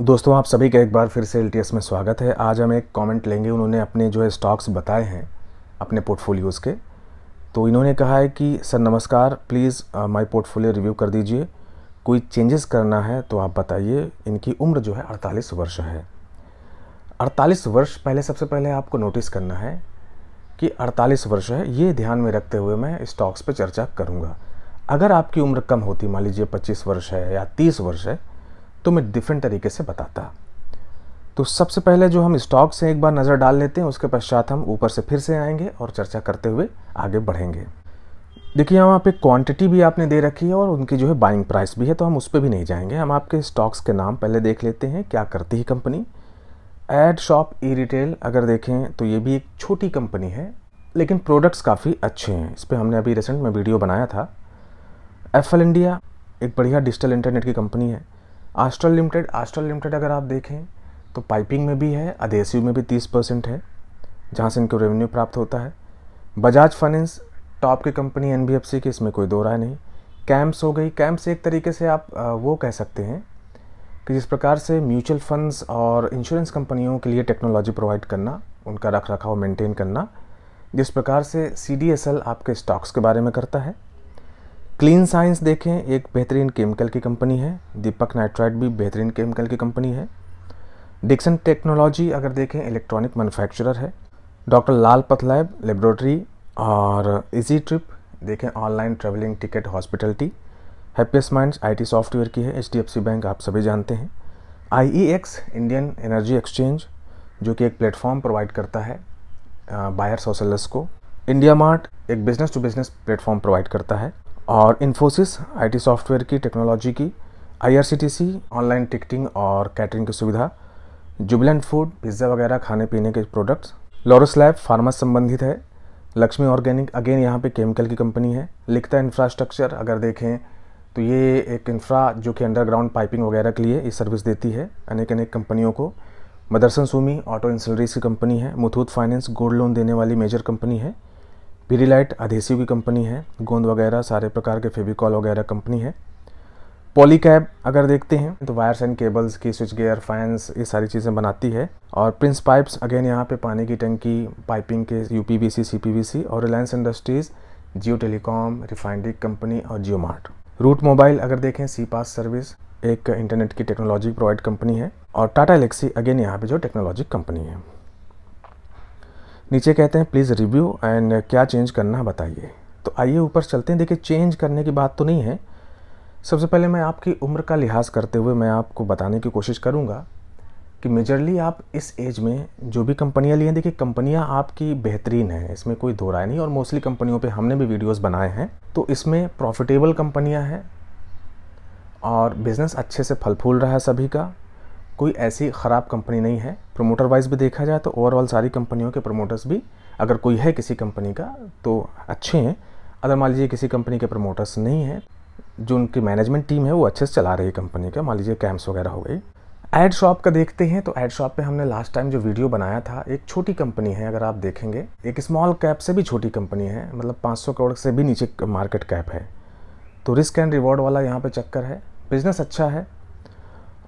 दोस्तों आप सभी का एक बार फिर से एल में स्वागत है आज हम एक कमेंट लेंगे उन्होंने अपने जो है स्टॉक्स बताए हैं अपने पोर्टफोलियोज़ के तो इन्होंने कहा है कि सर नमस्कार प्लीज़ माय पोर्टफोलियो रिव्यू कर दीजिए कोई चेंजेस करना है तो आप बताइए इनकी उम्र जो है 48 वर्ष है 48 वर्ष पहले सबसे पहले आपको नोटिस करना है कि 48 वर्ष है ये ध्यान में रखते हुए मैं स्टॉक्स पर चर्चा करूँगा अगर आपकी उम्र कम होती मान लीजिए 25 वर्ष है या 30 वर्ष है तो मैं डिफरेंट तरीके से बताता तो सबसे पहले जो हम स्टॉक से एक बार नज़र डाल लेते हैं उसके पश्चात हम ऊपर से फिर से आएंगे और चर्चा करते हुए आगे बढ़ेंगे देखिए यहाँ पे क्वांटिटी भी आपने दे रखी है और उनकी जो है बाइंग प्राइस भी है तो हम उस पर भी नहीं जाएंगे हम आपके स्टॉक्स के नाम पहले देख लेते हैं क्या करती है कंपनी एड शॉप ई रिटेल अगर देखें तो ये भी एक छोटी कंपनी है लेकिन प्रोडक्ट्स काफ़ी अच्छे हैं इस पर हमने अभी रिसेंट में वीडियो बनाया था एफ इंडिया एक बढ़िया डिजिटल इंटरनेट की कंपनी है आस्ट्रल लिमिटेड आस्ट्रल लिमिटेड अगर आप देखें तो पाइपिंग में भी है अधेसिव में भी तीस परसेंट है जहाँ से इनको रेवेन्यू प्राप्त होता है बजाज फाइनेंस टॉप की कंपनी एन बी की इसमें कोई दो राय नहीं कैंप्स हो गई कैंप्स एक तरीके से आप वो कह सकते हैं कि जिस प्रकार से म्यूचुअल फंड्स और इंश्योरेंस कंपनियों के लिए टेक्नोलॉजी प्रोवाइड करना उनका रख रखाव मेंटेन करना जिस प्रकार से सी आपके स्टॉक्स के बारे में करता है क्लीन साइंस देखें एक बेहतरीन केमिकल की कंपनी है दीपक नाइट्राइड भी बेहतरीन केमिकल की कंपनी है डिक्सन टेक्नोलॉजी अगर देखें इलेक्ट्रॉनिक मैन्युफैक्चरर है Doctor Lal Path Lab laboratory और इजी ट्रिप देखें online travelling ticket hospitality Happiest Minds IT software की है एच बैंक आप सभी जानते हैं आई इंडियन एनर्जी एक्सचेंज जो कि एक प्लेटफॉर्म प्रोवाइड करता है बायर्स और सेलर्स को इंडिया मार्ट एक business to business platform provide करता है और इन्फोसिस आईटी सॉफ्टवेयर की टेक्नोलॉजी की आईआरसीटीसी ऑनलाइन टिकटिंग और कैटरिंग की सुविधा जुबलेंट फूड पिज्ज़ा वगैरह खाने पीने के प्रोडक्ट्स लॉरस लैब फार्मा संबंधित है लक्ष्मी ऑर्गेनिक अगेन यहाँ पे केमिकल की कंपनी है लिखता इंफ्रास्ट्रक्चर अगर देखें तो ये एक इंफ्रा जो कि अंडरग्राउंड पाइपिंग वगैरह के लिए ये सर्विस देती है अनेक अनेक कंपनियों को मदरसन सूमी ऑटो इंसलरीज की कंपनी है मुथूत फाइनेंस गोल्ड लोन देने वाली मेजर कंपनी है पीरीलाइट अधेसिव की कंपनी है गोंद वगैरह सारे प्रकार के फेविकॉल वगैरह कंपनी है पॉलीकैब अगर देखते हैं तो वायर्स एंड केबल्स की स्विच गेयर फैंस ये सारी चीज़ें बनाती है और प्रिंस पाइप्स अगेन यहाँ पे पानी की टंकी पाइपिंग के U P V C C P V C और Reliance industries Jio telecom refinery company और जियो मार्ट रूट मोबाइल अगर देखें सी पास सर्विस एक इंटरनेट की टेक्नोलॉजी प्रोवाइड कंपनी है और टाटा एलेक्सी अगेन यहाँ पे जो टेक्नोलॉजी कंपनी है नीचे कहते हैं प्लीज़ रिव्यू एंड क्या चेंज करना बताइए तो आइए ऊपर चलते हैं देखिए चेंज करने की बात तो नहीं है सबसे पहले मैं आपकी उम्र का लिहाज करते हुए मैं आपको बताने की कोशिश करूँगा कि मेजरली आप इस एज में जो भी कंपनियाँ लिए देखिए कंपनियाँ आपकी बेहतरीन हैं इसमें कोई दो राय नहीं और मोस्टली कंपनियों पर हमने भी वीडियोज़ बनाए हैं तो इसमें प्रॉफिटेबल कंपनियाँ हैं और बिज़नेस अच्छे से फल फूल रहा है सभी का कोई ऐसी ख़राब कंपनी नहीं है प्रोमोटर वाइज भी देखा जाए तो ओवरऑल सारी कंपनियों के प्रमोटर्स भी अगर कोई है किसी कंपनी का तो अच्छे हैं अगर मान लीजिए किसी कंपनी के प्रमोटर्स नहीं हैं जो उनकी मैनेजमेंट टीम है वो अच्छे से चला रही है कंपनी का मान लीजिए कैम्प्स वगैरह हो गई एड शॉप का देखते हैं तो एड शॉप पे हमने लास्ट टाइम जो वीडियो बनाया था एक छोटी कंपनी है अगर आप देखेंगे एक स्मॉल कैप से भी छोटी कंपनी है मतलब 500 करोड़ से भी नीचे मार्केट कैप है तो रिस्क एंड रिवॉर्ड वाला यहाँ पे चक्कर है बिजनेस अच्छा है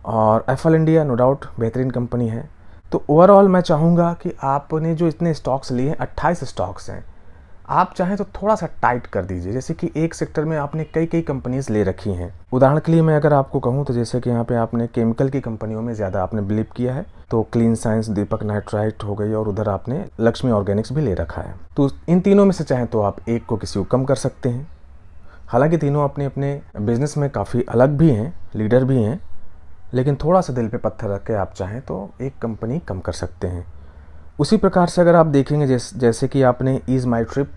और F L India no doubt बेहतरीन कंपनी है तो ओवरऑल मैं चाहूँगा कि आपने जो इतने स्टॉक्स लिए हैं अट्ठाईस स्टॉक्स हैं आप चाहें तो थोड़ा सा टाइट कर दीजिए जैसे कि एक सेक्टर में आपने कई कई कंपनीज ले रखी हैं उदाहरण के लिए मैं अगर आपको कहूँ तो जैसे कि यहाँ पे आपने केमिकल की कंपनियों में ज़्यादा आपने बिलीव किया है तो क्लीन साइंस दीपक नाइट्राइट हो गई और उधर आपने लक्ष्मी ऑर्गेनिक्स भी ले रखा है तो इन तीनों में से चाहें तो आप एक को किसी को कम कर सकते हैं हालांकि तीनों अपने अपने बिजनेस में काफ़ी अलग भी हैं लीडर भी हैं लेकिन थोड़ा सा दिल पे पत्थर रख के आप चाहें तो एक कंपनी कम कर सकते हैं उसी प्रकार से अगर आप देखेंगे जैसे जैसे कि आपने ease my trip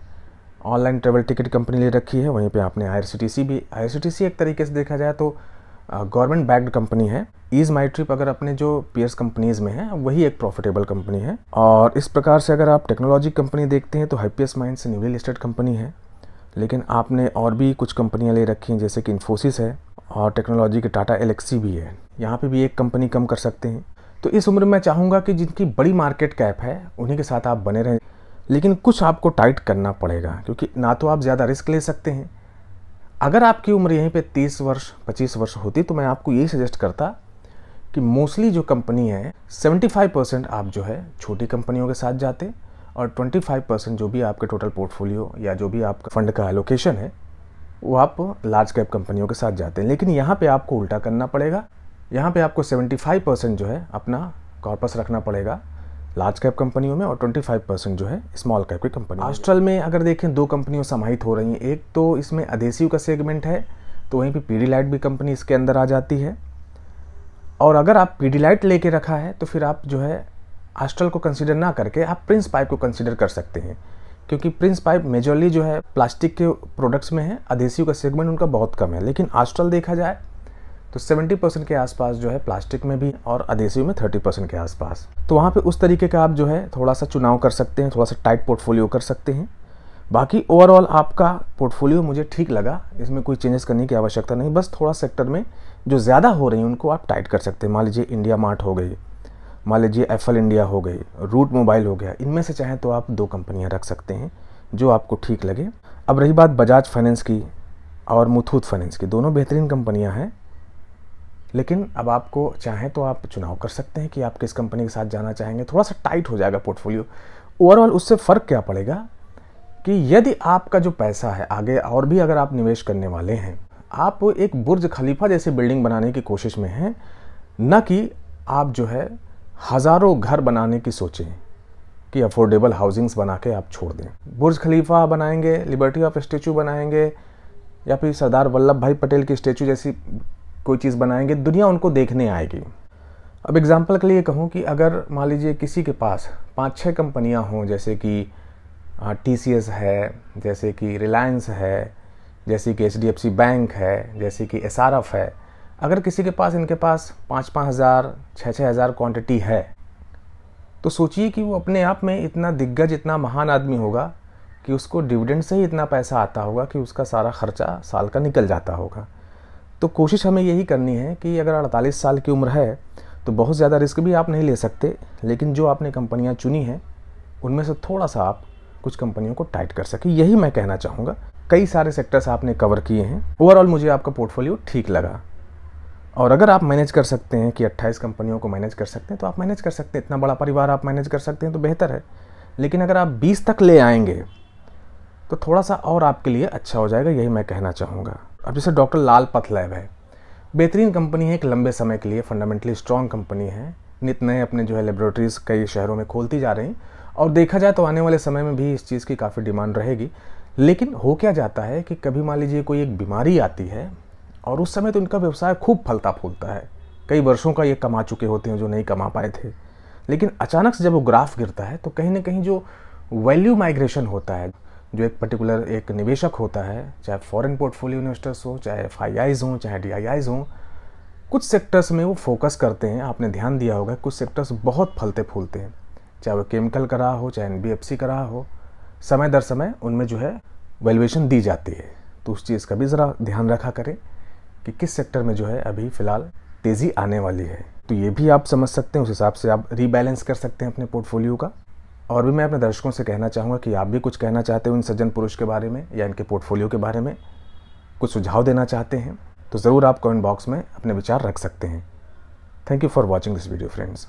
online travel ticket company ले रखी है वहीं पे आपने आई भी आई एक तरीके से देखा जाए तो गवर्नमेंट बैक्ड कंपनी है ईज माई ट्रिप अगर अपने जो पीएस कंपनीज में है वही एक प्रॉफिटेबल कंपनी है और इस प्रकार से अगर आप टेक्नोलॉजी कंपनी देखते हैं तो हैप्पीएस माइंड से न्यूली लिस्टेड कंपनी है लेकिन आपने और भी कुछ कंपनियां ले रखी हैं जैसे कि इन्फोसिस है और टेक्नोलॉजी के टाटा एलेक्सी भी है यहाँ पे भी एक कंपनी कम कर सकते हैं तो इस उम्र में चाहूँगा कि जिनकी बड़ी मार्केट कैप है उन्हीं के साथ आप बने रहें लेकिन कुछ आपको टाइट करना पड़ेगा क्योंकि ना तो आप ज़्यादा रिस्क ले सकते हैं अगर आपकी उम्र यहीं पे 30 वर्ष 25 वर्ष होती तो मैं आपको यही सजेस्ट करता कि मोस्टली जो कंपनी है 75 परसेंट आप जो है छोटी कंपनियों के साथ जाते और 25 परसेंट जो भी आपके टोटल पोर्टफोलियो या जो भी आपका फंड का एलोकेशन है वो आप लार्ज कैप कंपनियों के साथ जाते हैं लेकिन यहाँ पे आपको उल्टा करना पड़ेगा यहाँ पे आपको 75 परसेंट जो है अपना कॉर्पस रखना पड़ेगा लार्ज कैप कंपनियों में और 25 परसेंट जो है स्मॉल कैप की कंपनी ऑस्ट्रल में अगर देखें दो कंपनियों समाहित हो रही हैं एक तो इसमें अधेसिव का सेगमेंट है तो वहीं पे पीडी लाइट भी कंपनी इसके अंदर आ जाती है और अगर आप पीडी लाइट लेके रखा है तो फिर आप जो है ऑस्ट्रल को कंसिडर ना करके आप प्रिंस पाइप को कंसिडर कर सकते हैं क्योंकि प्रिंस पाइप मेजरली जो है प्लास्टिक के प्रोडक्ट्स में है अधेसिव का सेगमेंट उनका बहुत कम है लेकिन ऑस्ट्रल देखा जाए तो 70 परसेंट के आसपास जो है प्लास्टिक में भी और अदेसिव में 30 परसेंट के आसपास तो वहाँ पे उस तरीके का आप जो है थोड़ा सा चुनाव कर सकते हैं थोड़ा सा टाइट पोर्टफोलियो कर सकते हैं बाकी ओवरऑल आपका पोर्टफोलियो मुझे ठीक लगा इसमें कोई चेंजेस करने की आवश्यकता नहीं बस थोड़ा सेक्टर में जो ज़्यादा हो रही है उनको आप टाइट कर सकते हैं मान लीजिए इंडिया मार्ट हो गई मान लीजिए एफल इंडिया हो गई रूट मोबाइल हो गया इनमें से चाहें तो आप दो कंपनियाँ रख सकते हैं जो आपको ठीक लगे अब रही बात बजाज फाइनेंस की और मुथूत फाइनेंस की दोनों बेहतरीन कंपनियां हैं लेकिन अब आपको चाहें तो आप चुनाव कर सकते हैं कि आप किस कंपनी के साथ जाना चाहेंगे थोड़ा सा टाइट हो जाएगा पोर्टफोलियो ओवरऑल उससे फ़र्क क्या पड़ेगा कि यदि आपका जो पैसा है आगे और भी अगर आप निवेश करने वाले हैं आप एक बुर्ज खलीफा जैसी बिल्डिंग बनाने की कोशिश में हैं न कि आप जो है हज़ारों घर बनाने की सोचें कि अफोर्डेबल हाउसिंग्स बना के आप छोड़ दें बुर्ज खलीफा बनाएंगे लिबर्टी ऑफ स्टेचू बनाएंगे या फिर सरदार वल्लभ भाई पटेल की स्टेचू जैसी कोई चीज़ बनाएंगे दुनिया उनको देखने आएगी अब एग्ज़ाम्पल के लिए कहूँ कि अगर मान लीजिए किसी के पास पाँच छः कंपनियाँ हों जैसे कि टी सी एस है जैसे कि रिलायंस है जैसे कि H D F C bank है जैसे कि एस आर एफ है अगर किसी के पास इनके पास पाँच पाँच हज़ार छः छः हज़ार क्वान्टिटी है तो सोचिए कि वो अपने आप में इतना दिग्गज इतना महान आदमी होगा कि उसको डिविडेंड से ही इतना पैसा आता होगा कि उसका सारा खर्चा साल का निकल जाता होगा तो कोशिश हमें यही करनी है कि अगर अड़तालीस साल की उम्र है तो बहुत ज़्यादा रिस्क भी आप नहीं ले सकते लेकिन जो आपने कंपनियाँ चुनी हैं उनमें से थोड़ा सा आप कुछ कंपनियों को टाइट कर सके यही मैं कहना चाहूँगा कई सारे सेक्टर्स आपने कवर किए हैं ओवरऑल मुझे आपका पोर्टफोलियो ठीक लगा और अगर आप मैनेज कर सकते हैं कि 28 कंपनियों को मैनेज कर सकते हैं तो आप मैनेज कर सकते हैं इतना बड़ा परिवार आप मैनेज कर सकते हैं तो बेहतर है लेकिन अगर आप 20 तक ले आएंगे तो थोड़ा सा और आपके लिए अच्छा हो जाएगा यही मैं कहना चाहूँगा अब जैसे डॉक्टर लाल पथ लैब है बेहतरीन कंपनी है एक लंबे समय के लिए फंडामेंटली स्ट्रॉन्ग कंपनी है नित नए अपने जो है लेबोरेटरीज़ कई शहरों में खोलती जा रही और देखा जाए तो आने वाले समय में भी इस चीज़ की काफ़ी डिमांड रहेगी लेकिन हो क्या जाता है कि कभी मान लीजिए कोई एक बीमारी आती है और उस समय तो इनका व्यवसाय खूब फलता फूलता है कई वर्षों का ये कमा चुके होते हैं जो नहीं कमा पाए थे लेकिन अचानक से जब वो ग्राफ गिरता है तो कहीं ना कहीं जो वैल्यू माइग्रेशन होता है जो एक पर्टिकुलर एक निवेशक होता है चाहे फॉरेन पोर्टफोलियो इन्वेस्टर्स हो चाहे एफ हों चाहे डी हों कुछ सेक्टर्स में वो फोकस करते हैं आपने ध्यान दिया होगा कुछ सेक्टर्स बहुत फलते फूलते हैं चाहे वो केमिकल का रहा हो चाहे एन का रहा हो समय दर समय उनमें जो है वैल्यूएशन दी जाती है तो उस चीज़ का भी ज़रा ध्यान रखा करें कि किस सेक्टर में जो है अभी फ़िलहाल तेज़ी आने वाली है तो ये भी आप समझ सकते हैं उस हिसाब से आप रीबैलेंस कर सकते हैं अपने पोर्टफोलियो का और भी मैं अपने दर्शकों से कहना चाहूँगा कि आप भी कुछ कहना चाहते हो इन सज्जन पुरुष के बारे में या इनके पोर्टफोलियो के बारे में कुछ सुझाव देना चाहते हैं तो ज़रूर आप कमेंट बॉक्स में अपने विचार रख सकते हैं thank you for watching this video friends